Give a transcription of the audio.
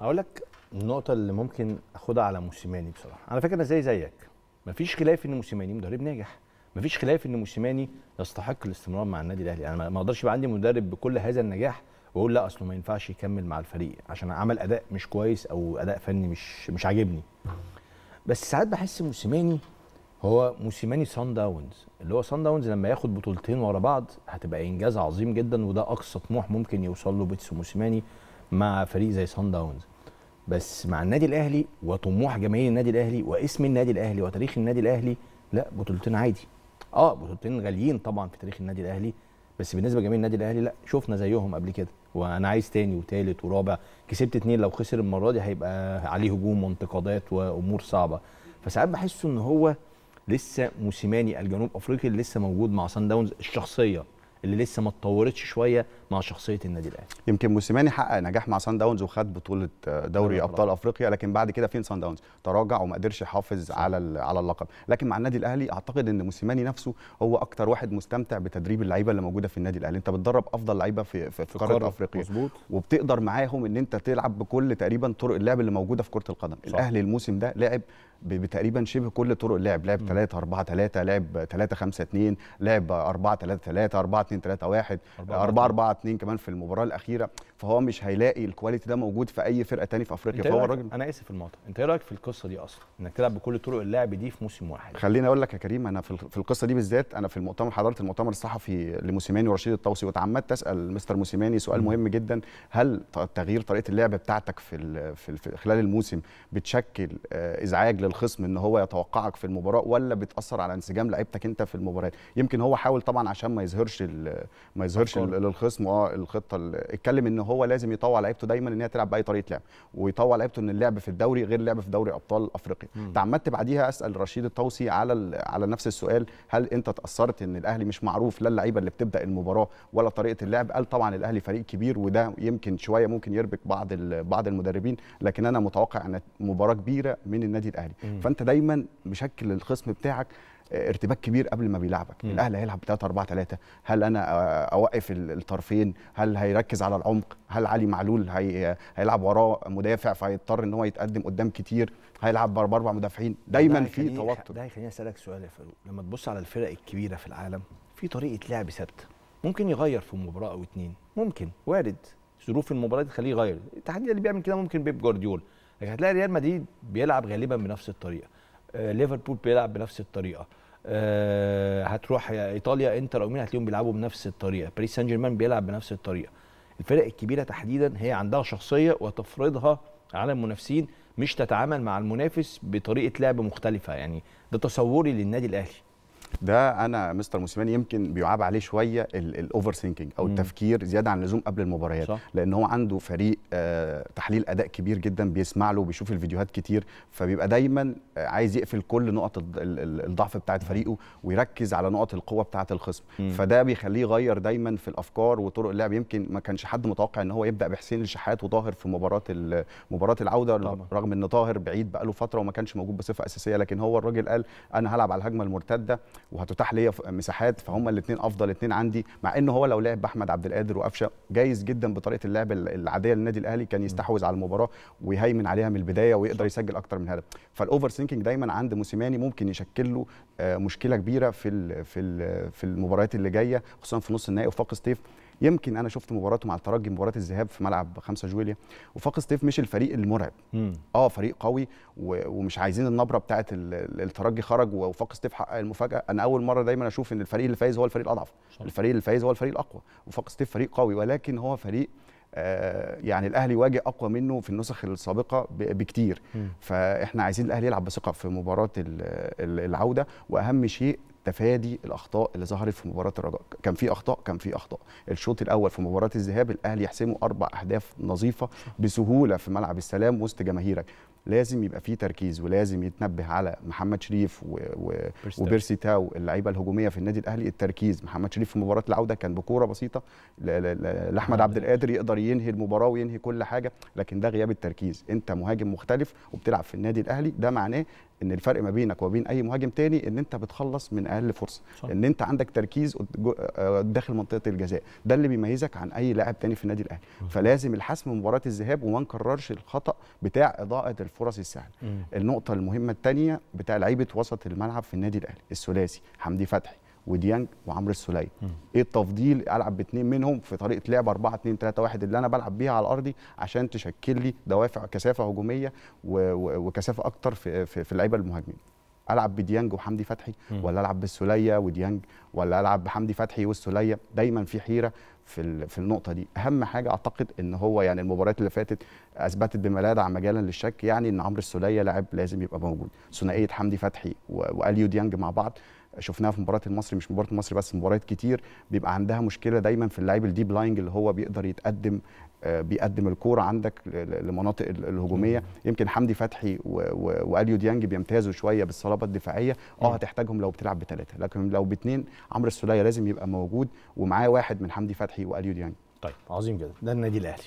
اقول لك النقطه اللي ممكن اخدها على موسيماني بصراحه انا فاكر انا زي زيك مفيش خلاف ان موسيماني مدرب ناجح مفيش خلاف ان موسيماني يستحق الاستمرار مع النادي الاهلي انا ما اقدرش يبقى عندي مدرب بكل هذا النجاح واقول لا اصله ما ينفعش يكمل مع الفريق عشان عمل اداء مش كويس او اداء فني مش مش عاجبني بس ساعات بحس موسيماني هو موسيماني سان داونز اللي هو سان داونز لما ياخد بطولتين ورا بعض هتبقى انجاز عظيم جدا وده اقصى طموح ممكن يوصل له بيتس موسيماني مع فريق زي سان داونز بس مع النادي الاهلي وطموح جماهير النادي الاهلي واسم النادي الاهلي وتاريخ النادي الاهلي لا بطولتين عادي اه بطولتين غاليين طبعا في تاريخ النادي الاهلي بس بالنسبه لجماهير النادي الاهلي لا شفنا زيهم قبل كده وانا عايز تاني وتالت ورابع كسبت اتنين لو خسر المره دي هيبقى عليه هجوم وانتقادات وامور صعبه فساعات بحس ان هو لسه موسيماني الجنوب افريقي اللي لسه موجود مع سان داونز الشخصيه اللي لسه ما اتطورتش شويه مع شخصيه النادي الاهلي يمكن موسيماني حقق نجاح مع سان داونز وخد بطوله آه، دوري ابطال افريقيا لكن بعد كده فين سان داونز تراجع وما قدرش يحافظ على على اللقب لكن مع النادي الاهلي اعتقد ان موسيماني نفسه هو اكتر واحد مستمتع بتدريب اللعيبه اللي موجوده في النادي الاهلي انت بتدرب افضل لعيبه في في, في قاره افريقيا مزبوط. وبتقدر معاهم ان انت تلعب بكل تقريبا طرق اللعب اللي موجوده في كره القدم صح. الاهلي الموسم ده لعب بتقريبا شبه كل طرق اللعب لعب 3 4 3 لعب 3 5 2 لعب 4 3 3 4 2 3 1 4 4 2 كمان في المباراه الاخيره فهو مش هيلاقي الكواليتي ده موجود في اي فرقه تاني في افريقيا إيه فهو الراجل انا اسف المقطع انت ايه رايك في القصه دي اصلا انك تلعب بكل طرق اللعب دي في موسم واحد خليني اقول لك يا كريم انا في القصه دي بالذات انا في المؤتمر حضرت المؤتمر الصحفي لموسيماني ورشيد الطوسي واتعمدت اسال مستر موسيماني سؤال مهم جدا هل تغيير طريقه اللعب بتاعتك في, في خلال الموسم بتشكل آه، ازعاج للخصم ان هو يتوقعك في المباراه ولا بتاثر على انسجام لعيبتك انت في المباريات يمكن هو حاول طبعا عشان ما يظهرش ما يظهرش للخصم اه الخطه اتكلم ان هو لازم يطوع لعيبته دايما ان هي تلعب باي طريقه لعب ويطوع لعيبته ان اللعب في الدوري غير اللعب في دوري ابطال افريقيا تعمدت بعديها اسال رشيد الطوسي على على نفس السؤال هل انت تاثرت ان الاهلي مش معروف لا اللعيبه اللي بتبدا المباراه ولا طريقه اللعب قال طبعا الاهلي فريق كبير وده يمكن شويه ممكن يربك بعض بعض المدربين لكن انا متوقع ان مباراه كبيره من النادي الاهلي فانت دايما مشكل الخصم بتاعك آه، ارتباك كبير قبل ما بيلعبك الاهلي هيلعب 3 4 3 هل انا آه، اوقف الطرفين هل هيركز على العمق هل علي معلول هي... هيلعب وراه مدافع فهيضطر ان هو يتقدم قدام كتير هيلعب باربع مدافعين دايما في توتر ده هيخليني اسالك سؤال يا فاروق لما تبص على الفرق الكبيره في العالم في طريقه لعب ثابته ممكن يغير في مباراه او اتنين ممكن وارد ظروف المباراه تخليه يغير التحدي اللي بيعمل كده ممكن بيب جوارديولا لكن هتلاقي ريال مدريد بيلعب غالبا بنفس الطريقه آه، ليفربول بيلعب بنفس الطريقه آه، هتروح ايطاليا انتر او مين هتلاقيهم بيلعبوا بنفس الطريقه باريس سان جيرمان بيلعب بنفس الطريقه الفرق الكبيره تحديدا هي عندها شخصيه وتفرضها على المنافسين مش تتعامل مع المنافس بطريقه لعب مختلفه يعني ده تصوري للنادي الاهلي ده انا مستر موسيماني يمكن بيعاب عليه شويه الاوفر ثينكينج او التفكير زياده عن اللزوم قبل المباريات لان هو عنده فريق آه تحليل اداء كبير جدا بيسمع له وبيشوف الفيديوهات كتير فبيبقى دايما عايز يقفل كل نقط الضعف بتاعه فريقه ويركز على نقط القوه بتاعه الخصم مم. فده بيخليه يغير دايما في الافكار وطرق اللعب يمكن ما كانش حد متوقع ان هو يبدا بحسين الشحات وطاهر في مباراه مباراه العوده طبعا. رغم ان طاهر بعيد بقاله فتره وما كانش موجود بصفه اساسيه لكن هو الراجل قال انا هلعب على الهجمه المرتده وهتتاح ليا مساحات فهم الاثنين افضل اثنين عندي مع ان هو لو لعب باحمد عبد القادر وقفشه جايز جدا بطريقه اللعب العاديه للنادي الاهلي كان يستحوذ على المباراه ويهيمن عليها من البدايه ويقدر يسجل اكتر من هدف فالاوفر سينكينج دايما عند موسيماني ممكن يشكل له آه، مشكله كبيره في في في المباريات اللي جايه خصوصا في نص النهائي وفاق ستيف يمكن انا شفت مباراته مع الترجي مباراه الذهاب في ملعب 5 جويليا وفاق ستيف مش الفريق المرعب مم. اه فريق قوي ومش عايزين النبره بتاعه الترجي خرج وفاق ستيف حقق المفاجاه انا اول مره دايما اشوف ان الفريق اللي فايز هو الفريق الاضعف الفريق اللي فايز هو الفريق الاقوى وفاق ستيف فريق قوي ولكن هو فريق آه، يعني الاهلي واجه اقوى منه في النسخ السابقه بكتير فاحنا عايزين الاهلي يلعب بثقه في مباراه العوده واهم شيء تفادي الاخطاء اللي ظهرت في مباراه الرجاء كان في اخطاء كان في اخطاء الشوط الاول في مباراه الذهاب الاهلي يحسموا اربع اهداف نظيفه بسهوله في ملعب السلام وسط جماهيرك لازم يبقى فيه تركيز ولازم يتنبه على محمد شريف و... و... وبيرسي تاو اللعيبه الهجوميه في النادي الاهلي التركيز محمد شريف في مباراه العوده كان بكوره بسيطه لاحمد عبد القادر يقدر ينهي المباراه وينهي كل حاجه لكن ده غياب التركيز انت مهاجم مختلف وبتلعب في النادي الاهلي ده معناه ان الفرق ما بينك وبين اي مهاجم تاني ان انت بتخلص من اقل فرصه صح. ان انت عندك تركيز آه، داخل منطقه الجزاء ده اللي بيميزك عن اي لاعب تاني في النادي الاهلي فلازم الحسم مباراه الذهاب وما نكررش الخطا بتاع اضاءه الفرص السهله النقطه المهمه الثانيه بتاع لعيبه وسط الملعب في النادي الاهلي الثلاثي حمدي فتحي وديانج وعمرو السوليه ايه التفضيل العب باثنين منهم في طريقه لعب 4 2 3 1 اللي انا بلعب بيها على ارضي عشان تشكل لي دوافع كثافه هجوميه وكثافه اكتر في في, في اللعيبه المهاجمين العب بديانج وحمدي فتحي ولا العب بالسوليه وديانج ولا العب بحمدي فتحي والسوليه دايما في حيره في في النقطه دي اهم حاجه اعتقد ان هو يعني المباريات اللي فاتت اثبتت بما لا يدع مجالا للشك يعني ان عمرو السوليه لاعب لازم يبقى موجود ثنائيه حمدي فتحي واليو ديانج مع بعض شفناها في مباراه المصري مش مباراه المصري بس مباريات كتير بيبقى عندها مشكله دايما في اللعيب الديب لاينج اللي هو بيقدر يتقدم آه، بيقدم الكوره عندك لمناطق الهجوميه يمكن حمدي فتحي واليو ديانج بيمتازوا شويه بالصلابه الدفاعيه اه هتحتاجهم لو بتلعب بثلاثه لكن لو باثنين عمرو السوليه لازم يبقى موجود ومعاه واحد من حمدي فتحي واليو ديانج طيب عظيم جدا ده النادي الاهلي